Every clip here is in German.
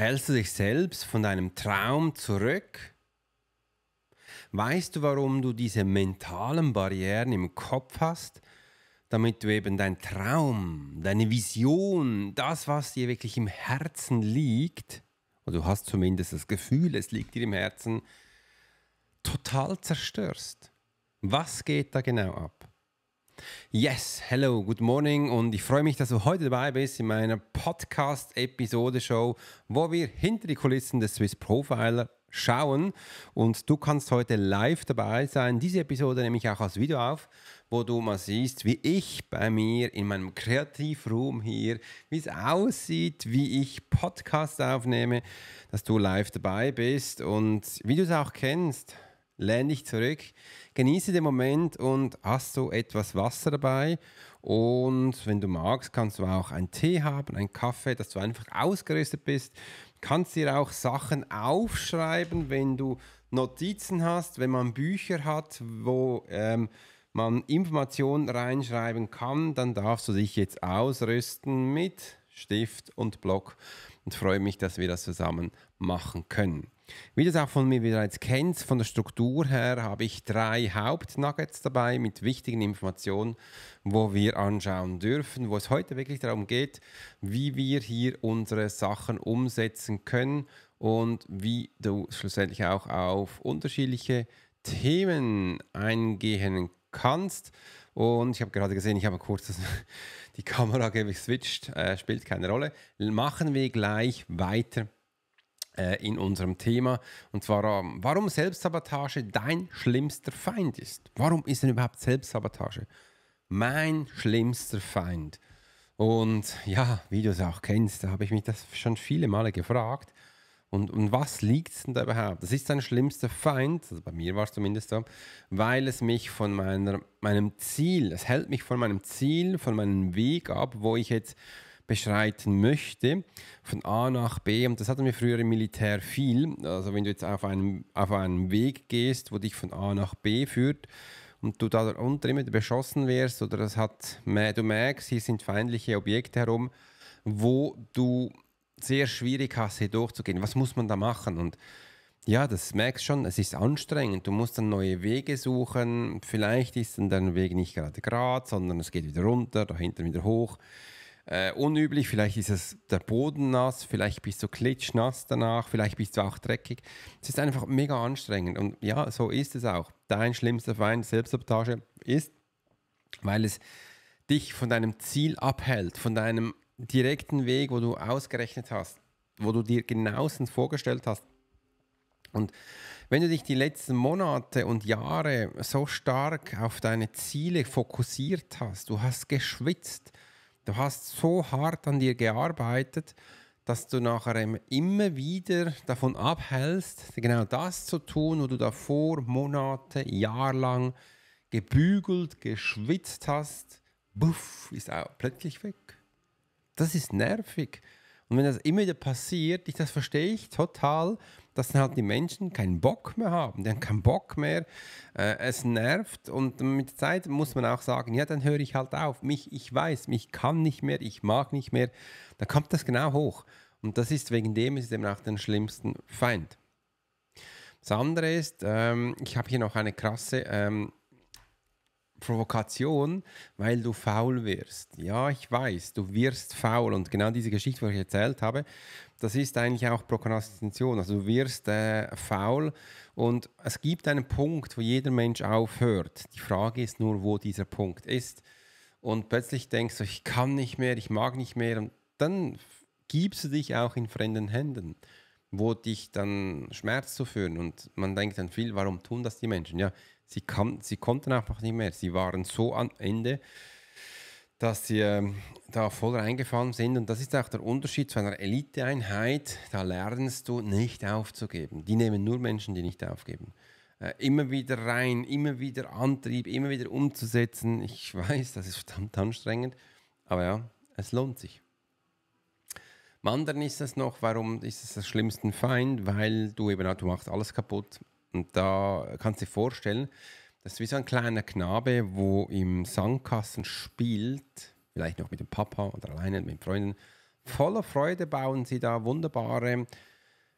Hältst du dich selbst von deinem Traum zurück? Weißt du, warum du diese mentalen Barrieren im Kopf hast, damit du eben dein Traum, deine Vision, das, was dir wirklich im Herzen liegt, oder du hast zumindest das Gefühl, es liegt dir im Herzen, total zerstörst? Was geht da genau ab? Yes, hello, good morning und ich freue mich, dass du heute dabei bist in meiner Podcast-Episode-Show, wo wir hinter die Kulissen des Swiss Profiler schauen und du kannst heute live dabei sein. Diese Episode nehme ich auch als Video auf, wo du mal siehst, wie ich bei mir in meinem Kreativroom hier, wie es aussieht, wie ich Podcasts aufnehme, dass du live dabei bist und wie du es auch kennst lehn dich zurück, genieße den Moment und hast so etwas Wasser dabei. Und wenn du magst, kannst du auch einen Tee haben, einen Kaffee, dass du einfach ausgerüstet bist. Kannst dir auch Sachen aufschreiben, wenn du Notizen hast, wenn man Bücher hat, wo ähm, man Informationen reinschreiben kann, dann darfst du dich jetzt ausrüsten mit Stift und Block und freue mich, dass wir das zusammen machen können. Wie du es auch von mir bereits kennst, von der Struktur her habe ich drei Hauptnuggets dabei mit wichtigen Informationen, wo wir anschauen dürfen, wo es heute wirklich darum geht, wie wir hier unsere Sachen umsetzen können und wie du schlussendlich auch auf unterschiedliche Themen eingehen kannst. Und ich habe gerade gesehen, ich habe kurz die Kamera geswitcht, äh, spielt keine Rolle. Machen wir gleich weiter äh, in unserem Thema. Und zwar, ähm, warum Selbstsabotage dein schlimmster Feind ist. Warum ist denn überhaupt Selbstsabotage mein schlimmster Feind? Und ja, wie du es auch kennst, da habe ich mich das schon viele Male gefragt. Und, und was liegt denn da überhaupt? Das ist sein schlimmster Feind, also bei mir war es zumindest so, weil es mich von meiner, meinem Ziel, es hält mich von meinem Ziel, von meinem Weg ab, wo ich jetzt beschreiten möchte, von A nach B. Und das hatten wir früher im Militär viel. Also wenn du jetzt auf einen, auf einen Weg gehst, wo dich von A nach B führt und du da unten immer beschossen wirst oder das hat, du merkst, hier sind feindliche Objekte herum, wo du sehr schwierig, hast, hier durchzugehen. Was muss man da machen? Und ja, das merkst schon, es ist anstrengend. Du musst dann neue Wege suchen. Vielleicht ist dann dein Weg nicht gerade gerade, sondern es geht wieder runter, dahinter wieder hoch. Äh, unüblich, vielleicht ist es der Boden nass, vielleicht bist du klitschnass danach, vielleicht bist du auch dreckig. Es ist einfach mega anstrengend und ja, so ist es auch. Dein schlimmster Feind Selbstsabotage ist, weil es dich von deinem Ziel abhält, von deinem direkten Weg, wo du ausgerechnet hast, wo du dir genauestens vorgestellt hast. Und wenn du dich die letzten Monate und Jahre so stark auf deine Ziele fokussiert hast, du hast geschwitzt, du hast so hart an dir gearbeitet, dass du nachher immer wieder davon abhältst, genau das zu tun, wo du davor Monate, jahrelang gebügelt, geschwitzt hast, buff, ist auch plötzlich weg. Das ist nervig. Und wenn das immer wieder passiert, ich, das verstehe ich total, dass dann halt die Menschen keinen Bock mehr haben. Die haben keinen Bock mehr. Äh, es nervt und mit der Zeit muss man auch sagen, ja, dann höre ich halt auf. Mich, ich weiß, mich kann nicht mehr, ich mag nicht mehr. Da kommt das genau hoch. Und das ist wegen dem ist eben auch der schlimmste Feind. Das andere ist, ähm, ich habe hier noch eine krasse ähm, Provokation, weil du faul wirst. Ja, ich weiß, du wirst faul. Und genau diese Geschichte, die ich erzählt habe, das ist eigentlich auch Prokrastination. Also du wirst äh, faul und es gibt einen Punkt, wo jeder Mensch aufhört. Die Frage ist nur, wo dieser Punkt ist. Und plötzlich denkst du, ich kann nicht mehr, ich mag nicht mehr. Und dann gibst du dich auch in fremden Händen, wo dich dann Schmerz zu führen. Und man denkt dann viel, warum tun das die Menschen? Ja, sie, kann, sie konnten einfach nicht mehr. Sie waren so am Ende, dass sie ähm, da voll reingefahren sind. Und das ist auch der Unterschied zu einer Eliteeinheit. Da lernst du nicht aufzugeben. Die nehmen nur Menschen, die nicht aufgeben. Äh, immer wieder rein, immer wieder Antrieb, immer wieder umzusetzen. Ich weiß, das ist verdammt anstrengend. Aber ja, es lohnt sich. Im anderen ist das noch, warum ist es das schlimmste Feind? Weil du eben, du machst alles kaputt und da kannst du dir vorstellen, das ist wie so ein kleiner Knabe, wo im Sandkasten spielt, vielleicht noch mit dem Papa oder alleine mit Freunden. Voller Freude bauen sie da wunderbare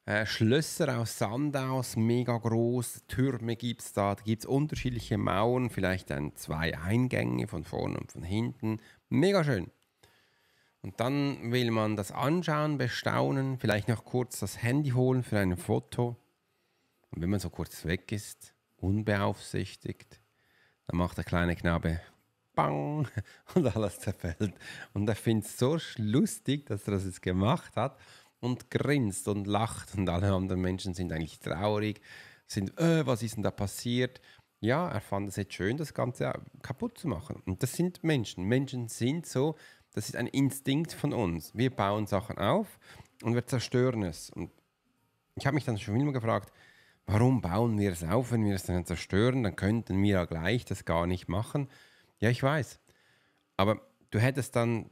äh, Schlösser aus Sand aus, mega groß, Türme gibt es da, da gibt es unterschiedliche Mauern, vielleicht dann zwei Eingänge von vorne und von hinten. Mega schön. Und dann will man das anschauen, bestaunen, vielleicht noch kurz das Handy holen für ein Foto. Und wenn man so kurz weg ist, unbeaufsichtigt, dann macht der kleine Knabe Bang und alles zerfällt. Und er findet es so lustig, dass er das jetzt gemacht hat und grinst und lacht und alle anderen Menschen sind eigentlich traurig, sind, äh, was ist denn da passiert? Ja, er fand es jetzt schön, das Ganze kaputt zu machen. Und das sind Menschen. Menschen sind so, das ist ein Instinkt von uns. Wir bauen Sachen auf und wir zerstören es. Und ich habe mich dann schon immer gefragt, warum bauen wir es auf, wenn wir es dann zerstören, dann könnten wir ja gleich das gar nicht machen. Ja, ich weiß. Aber du hättest dann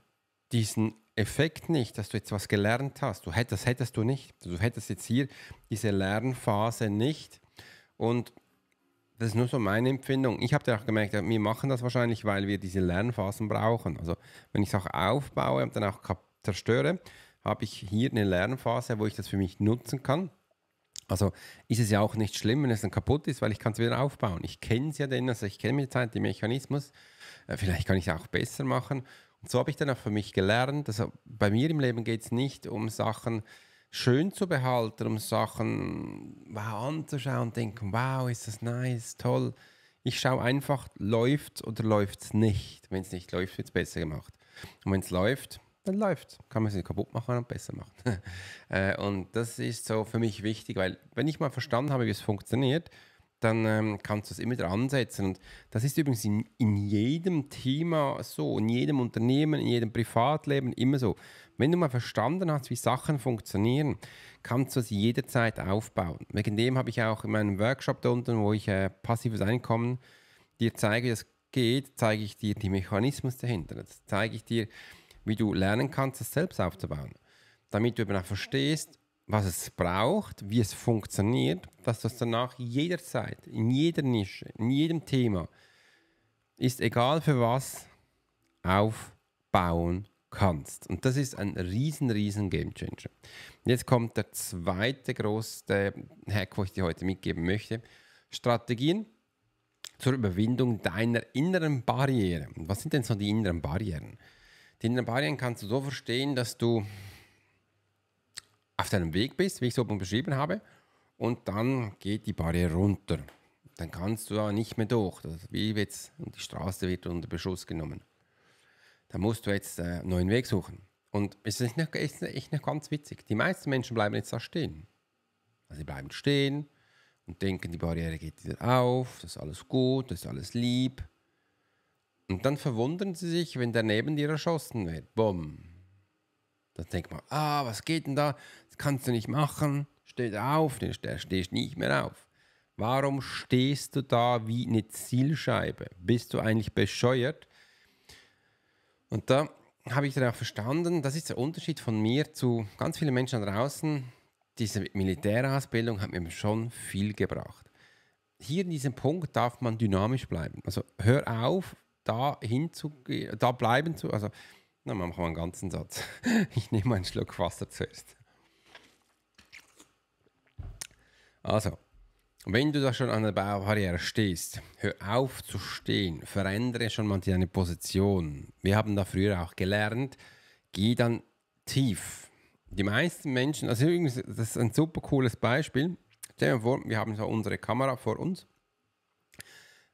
diesen Effekt nicht, dass du jetzt was gelernt hast. Du hättest, das hättest du nicht. Also du hättest jetzt hier diese Lernphase nicht. Und das ist nur so meine Empfindung. Ich habe da auch gemerkt, wir machen das wahrscheinlich, weil wir diese Lernphasen brauchen. Also wenn ich es auch aufbaue und dann auch zerstöre, habe ich hier eine Lernphase, wo ich das für mich nutzen kann. Also ist es ja auch nicht schlimm, wenn es dann kaputt ist, weil ich kann es wieder aufbauen. Ich kenne es ja dann, also ich kenne jetzt halt den Mechanismus. Äh, vielleicht kann ich es auch besser machen. Und so habe ich dann auch für mich gelernt, also bei mir im Leben geht es nicht um Sachen schön zu behalten, um Sachen wow, anzuschauen und denken, wow, ist das nice, toll. Ich schaue einfach, läuft oder läuft es nicht. Wenn es nicht läuft, wird es besser gemacht. Und wenn es läuft, dann läuft Kann man es nicht kaputt machen und besser machen. Äh, und das ist so für mich wichtig, weil wenn ich mal verstanden habe, wie es funktioniert, dann ähm, kannst du es immer dran setzen. Und das ist übrigens in, in, jedem Thema so, in jedem Unternehmen, in jedem Privatleben immer so. Wenn du mal verstanden hast, wie Sachen funktionieren, kannst du es jederzeit aufbauen. Wegen dem habe ich auch in meinem Workshop da unten, wo ich äh, passives Einkommen dir zeige, wie das geht, zeige ich dir die Mechanismus dahinter. Das zeige ich dir, wie du lernen kannst, das selbst aufzubauen. Damit du eben auch verstehst, was es braucht, wie es funktioniert, dass du es danach jederzeit, in jeder Nische, in jedem Thema, ist egal für was, aufbauen kannst. Und das ist ein riesen, riesen Gamechanger. Jetzt kommt der zweite große Hack, wo ich dir heute mitgeben möchte. Strategien zur Überwindung deiner inneren Barriere. Was sind denn so die inneren Barrieren? Die Nepalien kannst du so verstehen, dass du auf deinem Weg bist, wie ich es oben beschrieben habe, und dann geht die Barriere runter. Dann kannst du da nicht mehr durch. Das wie jetzt, und die Straße wird unter Beschuss genommen. Da musst du jetzt äh, einen neuen Weg suchen. Und es ist nicht, ist echt nicht ganz witzig. Die meisten Menschen bleiben jetzt da stehen. Also sie bleiben stehen und denken, die Barriere geht wieder auf, das ist alles gut, das ist alles lieb. Und dann verwundern sie sich, wenn der neben dir erschossen wird. Bumm. Dann denkt man, ah, was geht denn da? Das kannst du nicht machen. Steht auf, denn der stehst nicht mehr auf. Warum stehst du da wie eine Zielscheibe? Bist du eigentlich bescheuert? Und da habe ich dann auch verstanden, das ist der Unterschied von mir zu ganz vielen Menschen draußen. Diese Militärausbildung hat mir schon viel gebracht. Hier in diesem Punkt darf man dynamisch bleiben. Also hör auf, da hinzugehen, da bleiben zu. Also, na, machen wir einen ganzen Satz. Ich nehme einen Schluck Wasser zuerst. Also, wenn du da schon an der Barriere stehst, hör auf zu stehen, verändere schon mal deine Position. Wir haben da früher auch gelernt, geh dann tief. Die meisten Menschen, also übrigens, das ist ein super cooles Beispiel. Stell dir vor, wir haben so unsere Kamera vor uns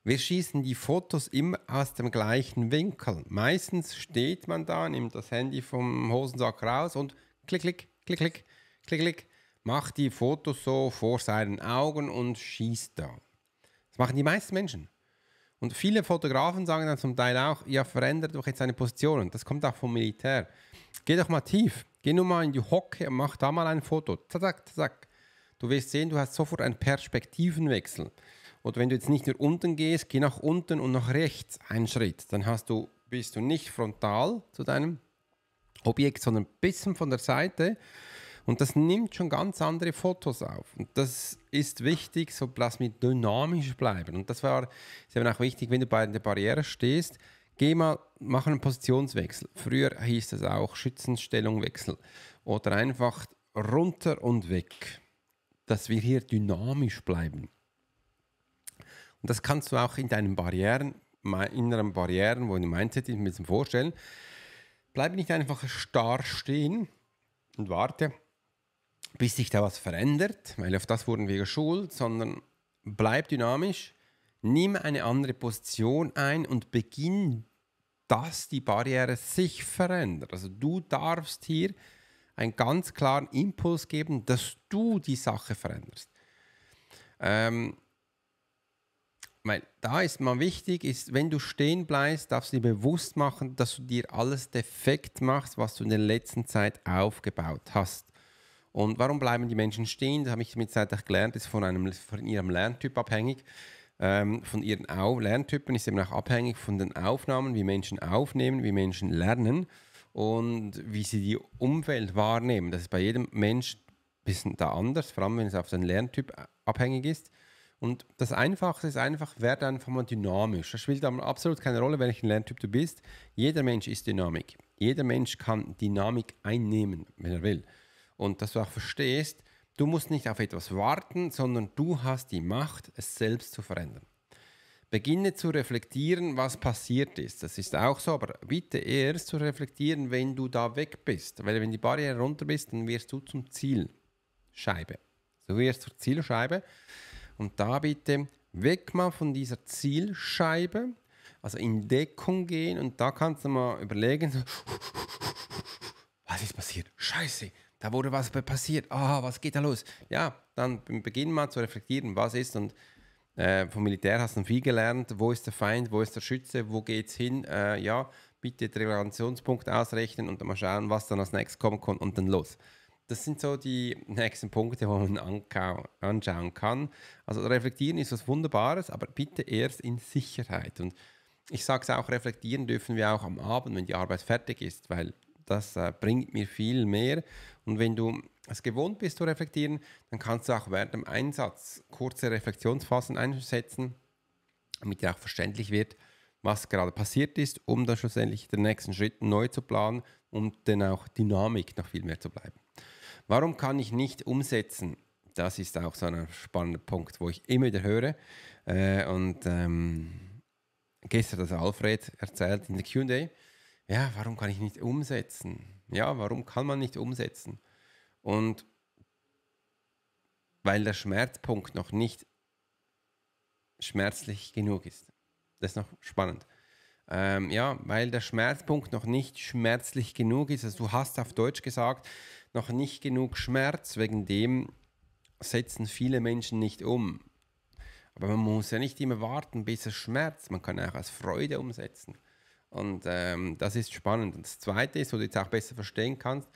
wir schießen die Fotos immer aus dem gleichen Winkel. Meistens steht man da, nimmt das Handy vom Hosensack raus und klick, klick, klick, klick, klick, klick, macht die Fotos so vor seinen Augen und schießt da. Das machen die meisten Menschen. Und viele Fotografen sagen dann zum Teil auch, ja, verändert doch jetzt seine Position. Und das kommt auch vom Militär. Geh doch mal tief, geh nur mal in die Hocke und mach da mal ein Foto. Zack, zack, zack. Du wirst sehen, du hast sofort einen Perspektivenwechsel. Oder wenn du jetzt nicht nur unten gehst, geh nach unten und nach rechts einen Schritt. Dann hast du, bist du nicht frontal zu deinem Objekt, sondern ein bisschen von der Seite. Und das nimmt schon ganz andere Fotos auf. Und das ist wichtig, so dass wir dynamisch bleiben. Und das war, ist eben auch wichtig, wenn du bei der Barriere stehst, geh mal, mach einen Positionswechsel. Früher hieß das auch Schützenstellungwechsel. Oder einfach runter und weg. Dass wir hier dynamisch bleiben. Und das kannst du auch in deinen Barrieren, inneren Barrieren, wo du Mindset ist, ein bisschen vorstellen. Bleib nicht einfach starr stehen und warte, bis sich da was verändert, weil auf das wurden wir geschult, sondern bleib dynamisch, nimm eine andere Position ein und beginn, dass die Barriere sich verändert. Also du darfst hier einen ganz klaren Impuls geben, dass du die Sache veränderst. Ähm, weil da ist mal wichtig, ist, wenn du stehen bleibst, darfst du dir bewusst machen, dass du dir alles defekt machst, was du in der letzten Zeit aufgebaut hast. Und warum bleiben die Menschen stehen? Das habe ich mit Zeit gelernt, das ist von, einem, von ihrem Lerntyp abhängig. Ähm, von ihren Au Lerntypen ist eben auch abhängig von den Aufnahmen, wie Menschen aufnehmen, wie Menschen lernen und wie sie die Umwelt wahrnehmen. Das ist bei jedem Mensch ein bisschen da anders, vor allem wenn es auf den Lerntyp abhängig ist. Und das Einfachste ist einfach, werde einfach mal dynamisch. Das spielt aber absolut keine Rolle, welchen Lerntyp du bist. Jeder Mensch ist Dynamik. Jeder Mensch kann Dynamik einnehmen, wenn er will. Und dass du auch verstehst, du musst nicht auf etwas warten, sondern du hast die Macht, es selbst zu verändern. Beginne zu reflektieren, was passiert ist. Das ist auch so, aber bitte erst zu reflektieren, wenn du da weg bist. Weil wenn die Barriere runter bist, dann wirst du zum Zielscheibe. Du wirst zur Zielscheibe und da bitte weg mal von dieser Zielscheibe, also in Deckung gehen und da kannst du mal überlegen, was ist passiert? Scheiße, da wurde was passiert. Ah, oh, was geht da los? Ja, dann beginn mal zu reflektieren, was ist und äh, vom Militär hast du viel gelernt, wo ist der Feind, wo ist der Schütze, wo geht's hin? Äh, ja, bitte den Relationspunkt ausrechnen und dann mal schauen, was dann als nächstes kommen kann und dann los das sind so die nächsten Punkte, die man anschauen kann. Also reflektieren ist was Wunderbares, aber bitte erst in Sicherheit. Und ich sage es auch, reflektieren dürfen wir auch am Abend, wenn die Arbeit fertig ist, weil das äh, bringt mir viel mehr. Und wenn du es gewohnt bist zu reflektieren, dann kannst du auch während dem Einsatz kurze Reflexionsphasen einsetzen, damit dir auch verständlich wird, was gerade passiert ist, um dann schlussendlich den nächsten Schritt neu zu planen und um dann auch Dynamik noch viel mehr zu bleiben. Warum kann ich nicht umsetzen? Das ist auch so ein spannender Punkt, wo ich immer wieder höre. Äh, und ähm, gestern hat Alfred erzählt in der QA. Ja, warum kann ich nicht umsetzen? Ja, warum kann man nicht umsetzen? Und weil der Schmerzpunkt noch nicht schmerzlich genug ist. Das ist noch spannend. Ähm, ja, weil der Schmerzpunkt noch nicht schmerzlich genug ist. Also du hast auf Deutsch gesagt, noch nicht genug Schmerz, wegen dem setzen viele Menschen nicht um. Aber man muss ja nicht immer warten, bis es schmerzt. Man kann auch als Freude umsetzen. Und ähm, das ist spannend. Und das Zweite ist, wo du jetzt auch besser verstehen kannst,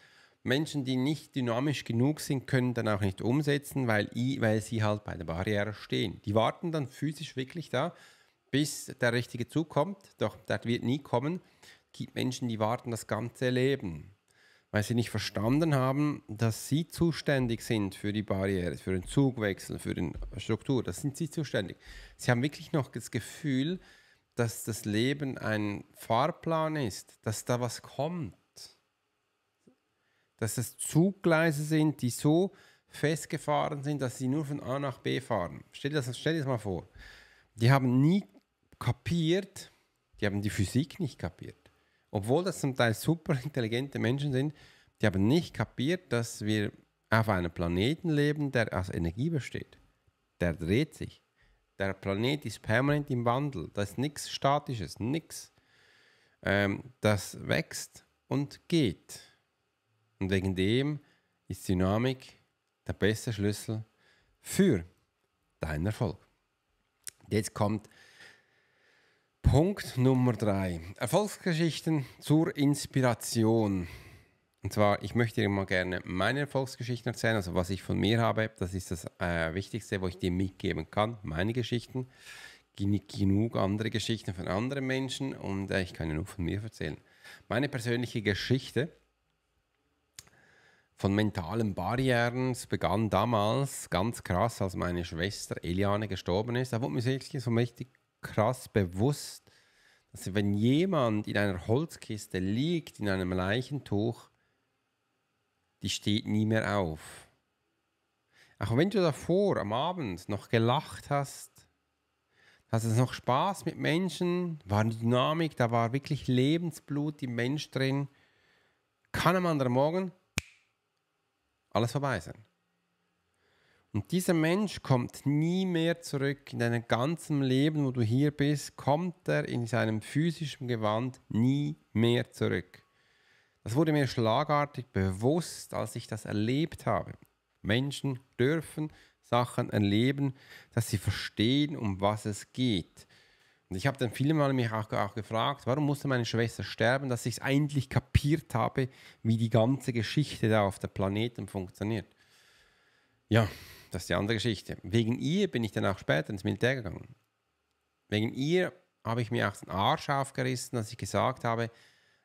Menschen, die nicht dynamisch genug sind, können dann auch nicht umsetzen, weil, ich, weil sie halt bei der Barriere stehen. Die warten dann physisch wirklich da, bis der richtige Zug kommt. Doch der wird nie kommen. Es gibt Menschen, die warten das ganze Leben weil sie nicht verstanden haben, dass sie zuständig sind für die Barriere, für den Zugwechsel, für die Struktur. Das sind sie zuständig. Sie haben wirklich noch das Gefühl, dass das Leben ein Fahrplan ist, dass da was kommt. Dass es Zuggleise sind, die so festgefahren sind, dass sie nur von A nach B fahren. Stell dir das, stell dir das mal vor. Die haben nie kapiert, die haben die Physik nicht kapiert obwohl das zum Teil super intelligente Menschen sind, die haben nicht kapiert, dass wir auf einem Planeten leben, der aus Energie besteht. Der dreht sich. Der Planet ist permanent im Wandel. Da ist nichts Statisches, nichts. Ähm, das wächst und geht. Und wegen dem ist Dynamik der beste Schlüssel für deinen Erfolg. Jetzt kommt Punkt Nummer drei. Erfolgsgeschichten zur Inspiration. Und zwar, ich möchte dir mal gerne meine Erfolgsgeschichten erzählen, also was ich von mir habe. Das ist das äh, Wichtigste, was ich dir mitgeben kann. Meine Geschichten. Genug andere Geschichten von anderen Menschen und äh, ich kann dir nur von mir erzählen. Meine persönliche Geschichte von mentalen Barrieren begann damals ganz krass, als meine Schwester Eliane gestorben ist. Da wurde mir wirklich so richtig krass bewusst, dass wenn jemand in einer Holzkiste liegt, in einem Leichentuch, die steht nie mehr auf. Auch wenn du davor am Abend noch gelacht hast, hast es noch Spaß mit Menschen, war eine Dynamik, da war wirklich Lebensblut im Mensch drin, kann am anderen Morgen alles vorbei sein. Und dieser Mensch kommt nie mehr zurück. In deinem ganzen Leben, wo du hier bist, kommt er in seinem physischen Gewand nie mehr zurück. Das wurde mir schlagartig bewusst, als ich das erlebt habe. Menschen dürfen Sachen erleben, dass sie verstehen, um was es geht. Und ich habe dann viele Mal mich auch, auch, gefragt, warum musste meine Schwester sterben, dass ich es eigentlich kapiert habe, wie die ganze Geschichte da auf der Planeten funktioniert. Ja, das ist die andere Geschichte. Wegen ihr bin ich dann auch später ins Militär gegangen. Wegen ihr habe ich mir auch den Arsch aufgerissen, dass ich gesagt habe,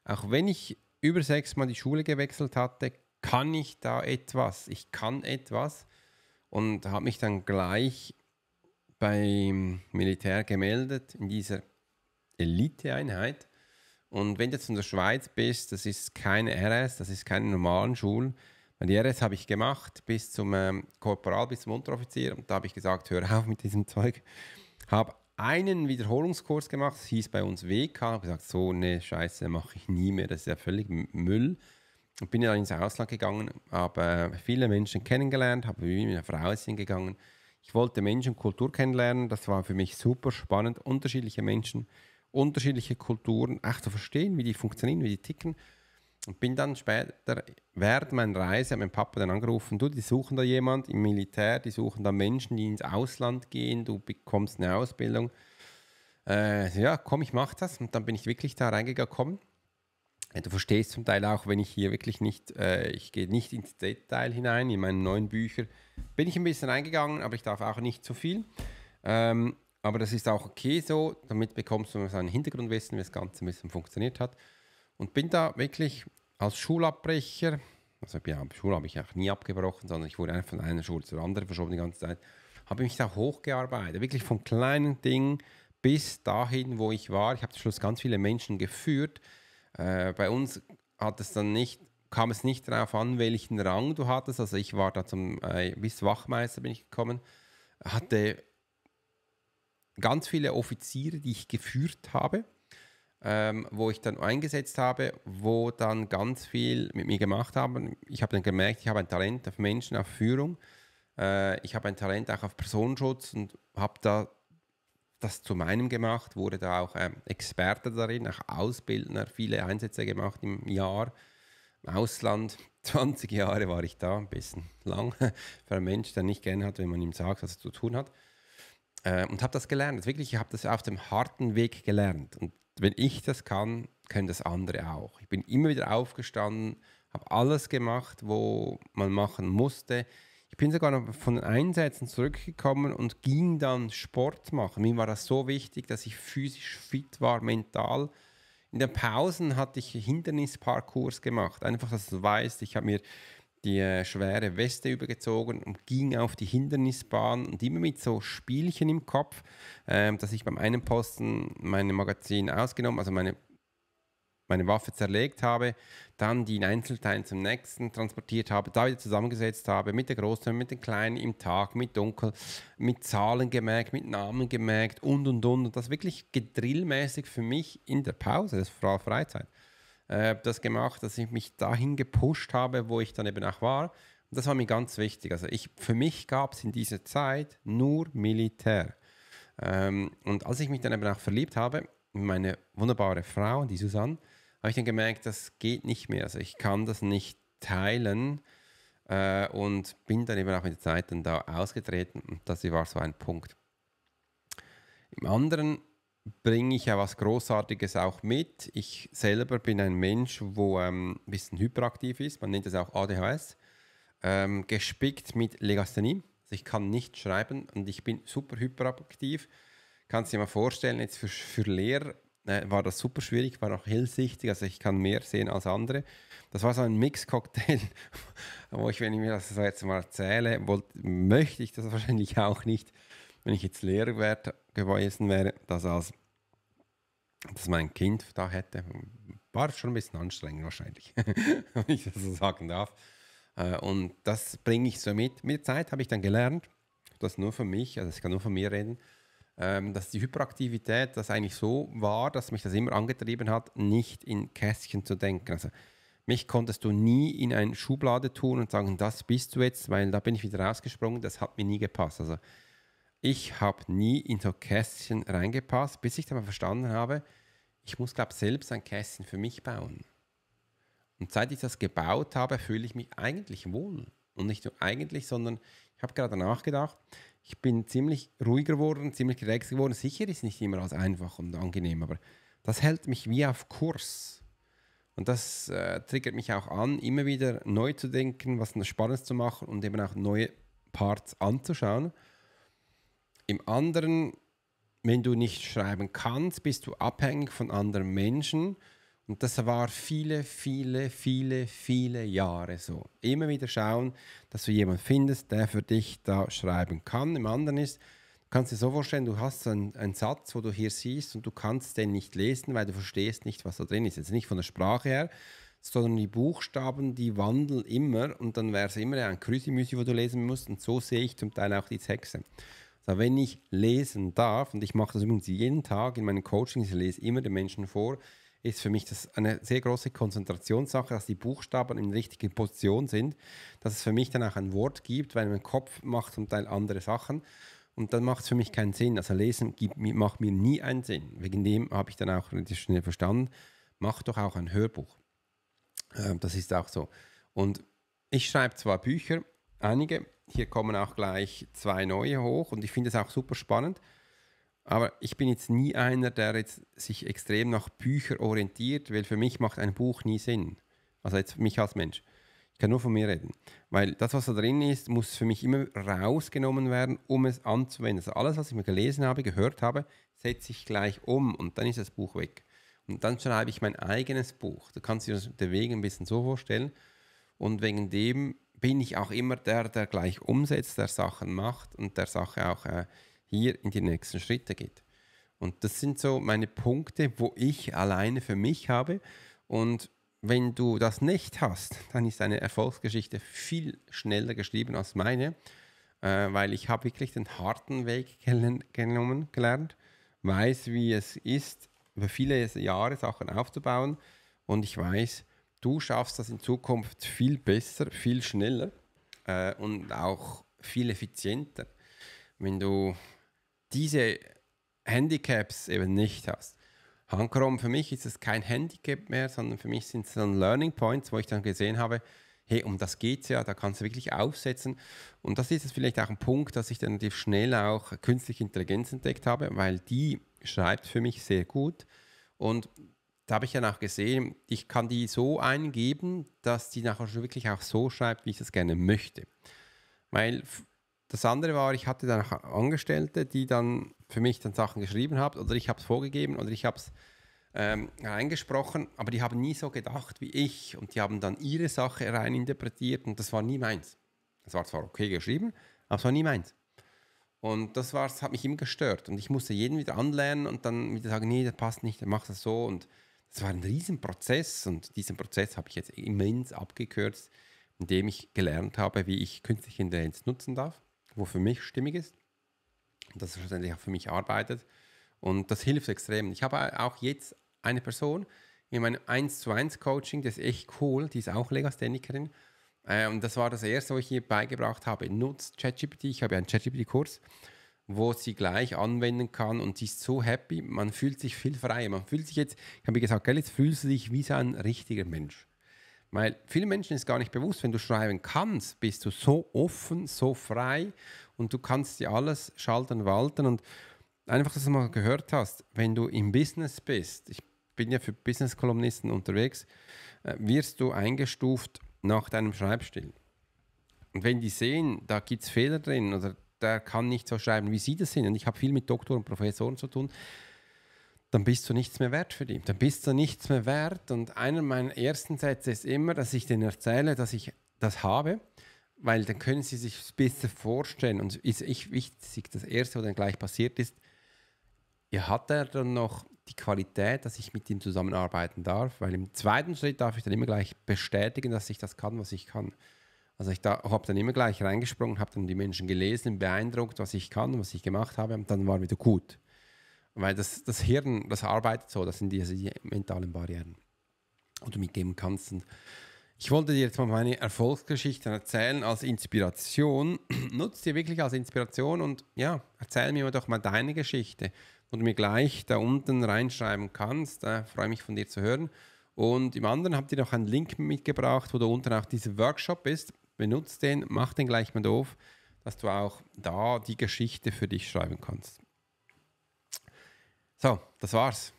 auch wenn ich über sechs Mal die Schule gewechselt hatte, kann ich da etwas. Ich kann etwas. Und habe mich dann gleich beim Militär gemeldet, in dieser Eliteeinheit. Und wenn du jetzt in der Schweiz bist, das ist keine RS, das ist keine normalen Schulen, und RS habe ich gemacht bis zum ähm, Korporal, bis zum Unteroffizier. Und da habe ich gesagt, hör auf mit diesem Zeug. Habe einen Wiederholungskurs gemacht, das hieß bei uns WK. Habe gesagt, so eine Scheiße mache ich nie mehr, das ist ja völlig Müll. Und bin dann ins Ausland gegangen, habe äh, viele Menschen kennengelernt, habe mit meiner Frau hingegangen. Ich wollte Menschen und Kultur kennenlernen, das war für mich super spannend, unterschiedliche Menschen, unterschiedliche Kulturen, echt zu verstehen, wie die funktionieren, wie die ticken. Und bin dann später, während meiner Reise, hat mein Papa dann angerufen, du, die suchen da jemanden im Militär, die suchen da Menschen, die ins Ausland gehen, du bekommst eine Ausbildung. Äh, ja, komm, ich mach das. Und dann bin ich wirklich da reingekommen. Du verstehst zum Teil auch, wenn ich hier wirklich nicht, äh, ich gehe nicht ins Detail hinein, in meinen neuen Büchern bin ich ein bisschen reingegangen, aber ich darf auch nicht zu viel. Ähm, aber das ist auch okay so, damit bekommst du ein Hintergrundwissen, wie das Ganze ein bisschen funktioniert hat. Und bin da wirklich als Schulabbrecher, also ja, Schule habe ich auch nie abgebrochen, sondern ich wurde einfach von einer Schule zur anderen verschoben die ganze Zeit, habe mich da hochgearbeitet, wirklich vom kleinen Ding bis dahin, wo ich war. Ich habe zum Schluss ganz viele Menschen geführt. Äh, bei uns hat es dann nicht, kam es nicht darauf an, welchen Rang du hattest. Also ich war da zum, äh, bis Wachmeister bin ich gekommen, hatte ganz viele Offiziere, die ich geführt habe ähm, wo ich dann eingesetzt habe, wo dann ganz viel mit mir gemacht haben. Ich habe dann gemerkt, ich habe ein Talent auf Menschen, auf Führung. Äh, ich habe ein Talent auch auf Personenschutz und habe da das zu meinem gemacht, wurde da auch ähm, Experte darin, auch Ausbildner, viele Einsätze gemacht im Jahr. Im Ausland, 20 Jahre war ich da, ein bisschen lang für einen Mensch, der nicht gerne hat, wenn man ihm sagt, was er zu tun hat. Äh, und habe das gelernt, wirklich, ich habe das auf dem harten Weg gelernt. Und wenn ich das kann, können das andere auch. Ich bin immer wieder aufgestanden, habe alles gemacht, wo man machen musste. Ich bin sogar noch von den Einsätzen zurückgekommen und ging dann Sport machen. Mir war das so wichtig, dass ich physisch fit war, mental. In den Pausen hatte ich Hindernisparcours gemacht. Einfach, dass du weißt, ich habe mir die schwere Weste übergezogen und ging auf die Hindernisbahn und immer mit so Spielchen im Kopf, äh, dass ich beim einen Posten meine Magazin ausgenommen, also meine meine Waffe zerlegt habe, dann die in Einzelteilen zum nächsten transportiert habe, da wieder zusammengesetzt habe, mit der Großtöne, mit den Kleinen, im Tag, mit Dunkel, mit Zahlen gemerkt, mit Namen gemerkt und und und. Und das wirklich gedrillmäßig für mich in der Pause, das war Freizeit. Äh, das gemacht, dass ich mich dahin gepusht habe, wo ich dann eben auch war. Und das war mir ganz wichtig. Also ich, für mich gab es in dieser Zeit nur Militär. Ähm, und als ich mich dann eben auch verliebt habe, meine wunderbare Frau, die Susanne, habe ich dann gemerkt, das geht nicht mehr. Also ich kann das nicht teilen äh, und bin dann eben auch mit der Zeit dann da ausgetreten und das war so ein Punkt. Im anderen bringe ich ja was Großartiges auch mit. Ich selber bin ein Mensch, wo ähm, ein bisschen hyperaktiv ist, man nennt es auch ADHS, ähm, gespickt mit Legasthenie. Also ich kann nicht schreiben und ich bin super hyperaktiv. Kannst dir mal vorstellen, jetzt für, für Lehrer äh, war das super schwierig, war auch hellsichtig, also ich kann mehr sehen als andere. Das war so ein Mix-Cocktail, wo ich, wenn ich mir das jetzt mal erzähle, wollt, möchte ich das wahrscheinlich auch nicht wenn ich jetzt Lehrer gewesen wäre, das als dass mein Kind da hätte, war schon ein bisschen anstrengend wahrscheinlich, wenn ich das so sagen darf. Äh, und das bringe ich so mit. Mit der Zeit habe ich dann gelernt, dass nur für mich, also ich kann nur von mir reden, ähm, dass die Hyperaktivität das eigentlich so war, dass mich das immer angetrieben hat, nicht in Kästchen zu denken. Also mich konntest du nie in eine Schublade tun und sagen, das bist du jetzt, weil da bin ich wieder rausgesprungen, das hat mir nie gepasst. Also ich habe nie in so Kästchen reingepasst, bis ich dann mal verstanden habe, ich muss, glaube ich, selbst ein Kästchen für mich bauen. Und seit ich das gebaut habe, fühle ich mich eigentlich wohl. Und nicht nur eigentlich, sondern ich habe gerade nachgedacht, ich bin ziemlich ruhiger geworden, ziemlich relaxed geworden. Sicher ist nicht immer alles einfach und angenehm, aber das hält mich wie auf Kurs. Und das äh, triggert mich auch an, immer wieder neu zu denken, was Spannendes zu machen und eben auch neue Parts anzuschauen. Im anderen, wenn du nicht schreiben kannst, bist du abhängig von anderen Menschen. Und das war viele, viele, viele, viele Jahre so. Immer wieder schauen, dass du jemanden findest, der für dich da schreiben kann. Im anderen ist, du kannst dir so vorstellen, du hast einen, einen Satz, wo du hier siehst und du kannst den nicht lesen, weil du verstehst nicht, was da drin ist. Jetzt nicht von der Sprache her, sondern die Buchstaben, die wandeln immer und dann wäre es immer ein Krüsimüsi, wo du lesen musst. Und so sehe ich zum Teil auch die Texte. So, wenn ich lesen darf, und ich mache das übrigens jeden Tag in meinen Coachings, ich lese immer den Menschen vor, ist für mich das eine sehr große Konzentrationssache, dass die Buchstaben in richtigen Position sind, dass es für mich dann auch ein Wort gibt, weil mein Kopf macht zum Teil andere Sachen und dann macht es für mich keinen Sinn. Also Lesen gibt, macht mir nie einen Sinn. Wegen dem habe ich dann auch relativ schnell verstanden, mach doch auch ein Hörbuch. Ähm, das ist auch so. Und ich schreibe zwar Bücher, einige, hier kommen auch gleich zwei neue hoch und ich finde es auch super spannend. Aber ich bin jetzt nie einer, der jetzt sich extrem nach Büchern orientiert, weil für mich macht ein Buch nie Sinn. Also jetzt mich als Mensch. Ich kann nur von mir reden. Weil das, was da drin ist, muss für mich immer rausgenommen werden, um es anzuwenden. Also alles, was ich mir gelesen habe, gehört habe, setze ich gleich um und dann ist das Buch weg. Und dann schreibe ich mein eigenes Buch. Du kannst dir den Weg ein bisschen so vorstellen. Und wegen dem bin ich auch immer der, der gleich umsetzt, der Sachen macht und der Sache auch äh, hier in die nächsten Schritte geht. Und das sind so meine Punkte, wo ich alleine für mich habe. Und wenn du das nicht hast, dann ist deine Erfolgsgeschichte viel schneller geschrieben als meine, äh, weil ich habe wirklich den harten Weg genommen, gelernt, weiß, wie es ist, über viele Jahre Sachen aufzubauen und ich weiß, du schaffst das in Zukunft viel besser, viel schneller äh, und auch viel effizienter, wenn du diese Handicaps eben nicht hast. Hankerum, für mich ist es kein Handicap mehr, sondern für mich sind es dann Learning Points, wo ich dann gesehen habe, hey, um das geht es ja, da kannst du wirklich aufsetzen. Und das ist es vielleicht auch ein Punkt, dass ich dann relativ schnell auch künstliche Intelligenz entdeckt habe, weil die schreibt für mich sehr gut. Und da habe ich dann auch gesehen, ich kann die so eingeben, dass die nachher schon wirklich auch so schreibt, wie ich das gerne möchte. Weil das andere war, ich hatte dann auch Angestellte, die dann für mich dann Sachen geschrieben haben oder ich habe es vorgegeben oder ich habe es ähm, reingesprochen, aber die haben nie so gedacht wie ich und die haben dann ihre Sache reininterpretiert und das war nie meins. Das war zwar okay geschrieben, aber es war nie meins. Und das, war, das hat mich immer gestört und ich musste jeden wieder anlernen und dann wieder sagen, nee, das passt nicht, dann mach das so und es war ein Riesenprozess und diesen Prozess habe ich jetzt immens abgekürzt, indem ich gelernt habe, wie ich künstliche Intelligenz nutzen darf, wo für mich stimmig ist, dass es schlussendlich auch für mich arbeitet und das hilft extrem. Ich habe auch jetzt eine Person in meinem 1 zu 1 Coaching, das ist echt cool, die ist auch Legasthenikerin, äh, und das war das erste, was ich ihr beigebracht habe. Nutzt ChatGPT. Ich habe einen ChatGPT-Kurs wo sie gleich anwenden kann und sie ist so happy, man fühlt sich viel freier. Man fühlt sich jetzt, ich habe gesagt, gell, jetzt fühlst du dich wie so ein richtiger Mensch. Weil vielen Menschen ist gar nicht bewusst, wenn du schreiben kannst, bist du so offen, so frei und du kannst dir alles schalten, walten und einfach, dass du mal gehört hast, wenn du im Business bist, ich bin ja für Business-Kolumnisten unterwegs, äh, wirst du eingestuft nach deinem Schreibstil. Und wenn die sehen, da gibt es Fehler drin oder der kann nicht so schreiben, wie sie das sind. Und ich habe viel mit Doktoren und Professoren zu tun. Dann bist du nichts mehr wert für die. Dann bist du nichts mehr wert. Und einer meiner ersten Sätze ist immer, dass ich denen erzähle, dass ich das habe, weil dann können sie sich besser vorstellen. Und ist ich wichtig, das Erste, was dann gleich passiert ist, ja, hat er dann noch die Qualität, dass ich mit ihm zusammenarbeiten darf, weil im zweiten Schritt darf ich dann immer gleich bestätigen, dass ich das kann, was ich kann. Also ich da, habe dann immer gleich reingesprungen, habe dann die Menschen gelesen, beeindruckt, was ich kann, was ich gemacht habe und dann war wieder gut. Weil das, das Hirn, das arbeitet so, das sind diese die mentalen Barrieren, die du mitgeben kannst. Und ich wollte dir jetzt mal meine Erfolgsgeschichten erzählen als Inspiration. Nutz dir wirklich als Inspiration und ja, erzähl mir doch mal deine Geschichte, wo du mir gleich da unten reinschreiben kannst. Da äh, freue mich von dir zu hören. Und im anderen habt ihr noch einen Link mitgebracht, wo da unten auch dieser Workshop ist benutzt den, mach den gleich mal doof, dass du auch da die Geschichte für dich schreiben kannst. So, das war's.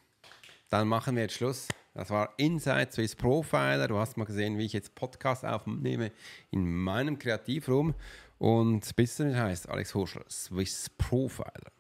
Dann machen wir jetzt Schluss. Das war Inside Swiss Profiler. Du hast mal gesehen, wie ich jetzt Podcast aufnehme in meinem Kreativraum. Und bis dann heißt Alex Horschel, Swiss Profiler.